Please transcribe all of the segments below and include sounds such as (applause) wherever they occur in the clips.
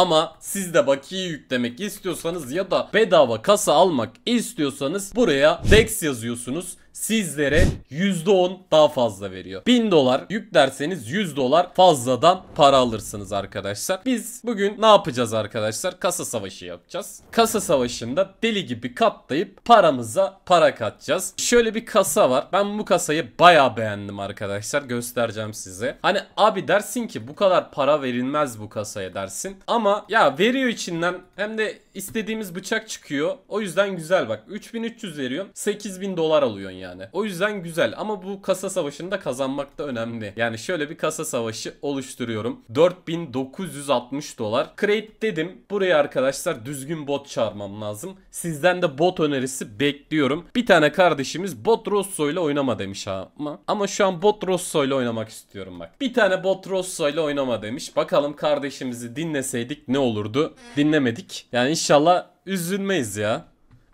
Ama siz de bakiye yüklemek istiyorsanız ya da bedava kasa almak istiyorsanız buraya DEX yazıyorsunuz sizlere %10 daha fazla veriyor. 1000 dolar yüklerseniz 100 dolar fazladan para alırsınız arkadaşlar. Biz bugün ne yapacağız arkadaşlar? Kasa savaşı yapacağız. Kasa savaşında deli gibi katlayıp paramıza para katacağız. Şöyle bir kasa var. Ben bu kasayı baya beğendim arkadaşlar. Göstereceğim size. Hani abi dersin ki bu kadar para verilmez bu kasaya dersin. Ama ya veriyor içinden hem de istediğimiz bıçak çıkıyor. O yüzden güzel bak. 3300 veriyorsun. 8000 dolar alıyorsun ya yani. O yüzden güzel ama bu kasa savaşını da kazanmak da önemli. Yani şöyle bir kasa savaşı oluşturuyorum. 4960 dolar. Create dedim. Buraya arkadaşlar düzgün bot çağırmam lazım. Sizden de bot önerisi bekliyorum. Bir tane kardeşimiz bot Rosso ile oynama demiş ama. Ama şu an bot Rosso ile oynamak istiyorum bak. Bir tane bot Rosso ile oynama demiş. Bakalım kardeşimizi dinleseydik ne olurdu? Dinlemedik. Yani inşallah üzülmeyiz ya.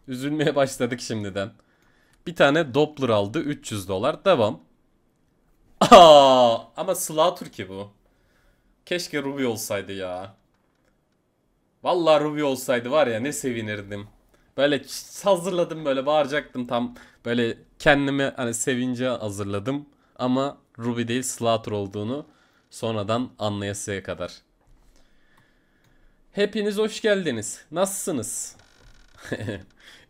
Üzülmeye başladık şimdiden. Bir tane Doppler aldı 300 dolar. Devam. (laughs) Aa, ama Slaughter ki bu. Keşke Ruby olsaydı ya. Vallahi Ruby olsaydı var ya ne sevinirdim. Böyle hazırladım böyle bağıracaktım tam böyle kendimi hani sevince hazırladım. Ama Ruby değil Slaughter olduğunu sonradan anlayasıya kadar. Hepiniz hoş geldiniz. Nasılsınız? (laughs)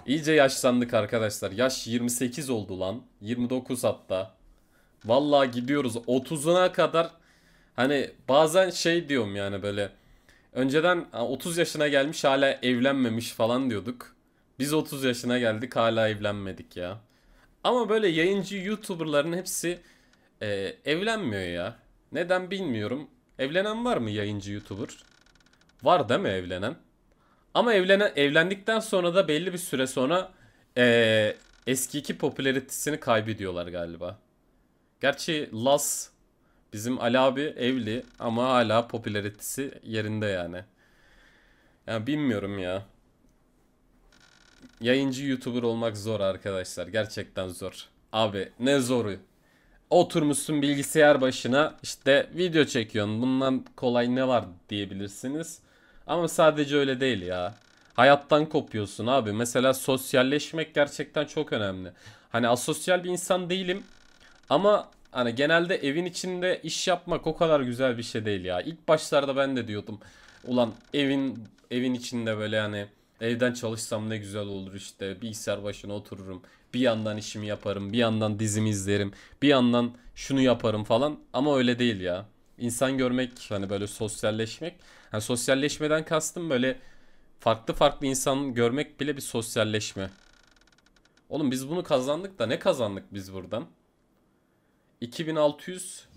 İyice yaşlandık arkadaşlar. Yaş 28 oldu lan. 29 hatta. Vallahi gidiyoruz 30'una kadar. Hani bazen şey diyorum yani böyle. Önceden 30 yaşına gelmiş hala evlenmemiş falan diyorduk. Biz 30 yaşına geldik hala evlenmedik ya. Ama böyle yayıncı YouTuber'ların hepsi e, evlenmiyor ya. Neden bilmiyorum. Evlenen var mı yayıncı YouTuber? Var değil mi evlenen? Ama evlenen, evlendikten sonra da belli bir süre sonra ee, eski iki popülaritesini kaybediyorlar galiba. Gerçi Las bizim Ali abi evli ama hala popülaritesi yerinde yani. Yani bilmiyorum ya. Yayıncı YouTuber olmak zor arkadaşlar. Gerçekten zor. Abi ne zoru. Oturmuşsun bilgisayar başına işte video çekiyorsun. Bundan kolay ne var diyebilirsiniz. Ama sadece öyle değil ya. Hayattan kopuyorsun abi. Mesela sosyalleşmek gerçekten çok önemli. Hani asosyal bir insan değilim ama hani genelde evin içinde iş yapmak o kadar güzel bir şey değil ya. İlk başlarda ben de diyordum. Ulan evin evin içinde böyle hani evden çalışsam ne güzel olur işte. Bilgisayar başına otururum. Bir yandan işimi yaparım, bir yandan dizimi izlerim, bir yandan şunu yaparım falan ama öyle değil ya insan görmek hani böyle sosyalleşmek. Yani sosyalleşmeden kastım böyle farklı farklı insan görmek bile bir sosyalleşme. Oğlum biz bunu kazandık da ne kazandık biz buradan? 2600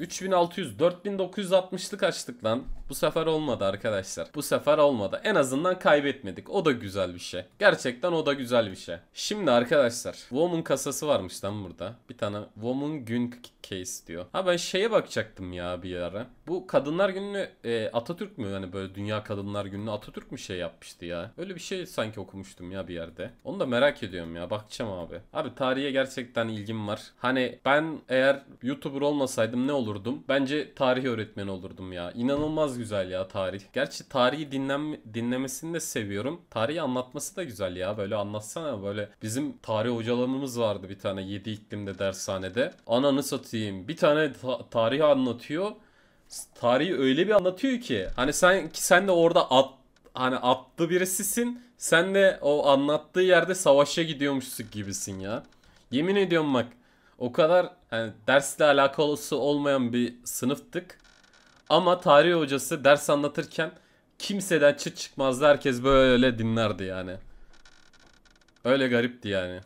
3600 4960'lık açtık lan. Bu sefer olmadı arkadaşlar. Bu sefer olmadı. En azından kaybetmedik. O da güzel bir şey. Gerçekten o da güzel bir şey. Şimdi arkadaşlar. Woman kasası varmış lan burada. Bir tane Woman gün case diyor. Ha ben şeye bakacaktım ya bir ara. Bu Kadınlar Günü'nü e, Atatürk mü? Yani böyle Dünya Kadınlar Günü'nü Atatürk mü şey yapmıştı ya? Öyle bir şey sanki okumuştum ya bir yerde. Onu da merak ediyorum ya. Bakacağım abi. Abi tarihe gerçekten ilgim var. Hani ben eğer YouTuber olmasaydım ne olurdum? Bence tarih öğretmeni olurdum ya. İnanılmaz inanılmaz güzel ya tarih. Gerçi tarihi dinlem dinlemesini de seviyorum. Tarihi anlatması da güzel ya. Böyle anlatsana böyle bizim tarih hocalarımız vardı bir tane 7 iklimde dershanede. Ananı satayım. Bir tane ta- tarihi anlatıyor. Tarihi öyle bir anlatıyor ki hani sen ki sen de orada at hani atlı birisisin. Sen de o anlattığı yerde savaşa gidiyormuşsun gibisin ya. Yemin ediyorum bak. O kadar yani dersle alakalısı olmayan bir sınıftık. Ama tarih hocası ders anlatırken kimseden çıt çıkmazdı. Herkes böyle dinlerdi yani. Öyle garipti yani.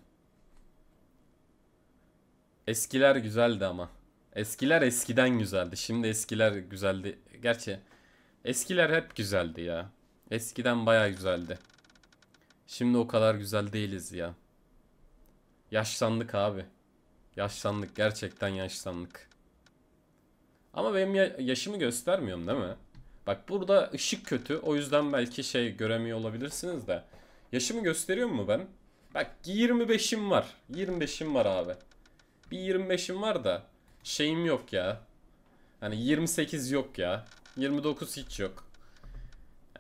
Eskiler güzeldi ama. Eskiler eskiden güzeldi. Şimdi eskiler güzeldi. Gerçi eskiler hep güzeldi ya. Eskiden baya güzeldi. Şimdi o kadar güzel değiliz ya. Yaşlandık abi. Yaşlandık gerçekten yaşlandık. Ama benim ya- yaşımı göstermiyorum değil mi? Bak burada ışık kötü. O yüzden belki şey göremiyor olabilirsiniz de. Yaşımı gösteriyor mu ben? Bak 25'im var. 25'im var abi. Bir 25'im var da şeyim yok ya. Hani 28 yok ya. 29 hiç yok.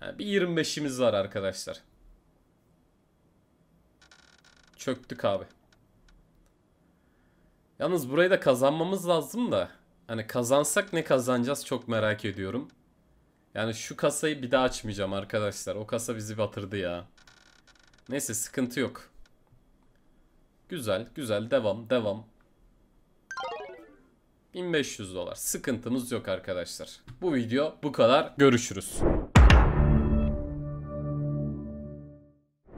Yani bir 25'imiz var arkadaşlar. Çöktük abi. Yalnız burayı da kazanmamız lazım da. Hani kazansak ne kazanacağız çok merak ediyorum. Yani şu kasayı bir daha açmayacağım arkadaşlar. O kasa bizi batırdı ya. Neyse sıkıntı yok. Güzel güzel devam devam. 1500 dolar. Sıkıntımız yok arkadaşlar. Bu video bu kadar. Görüşürüz.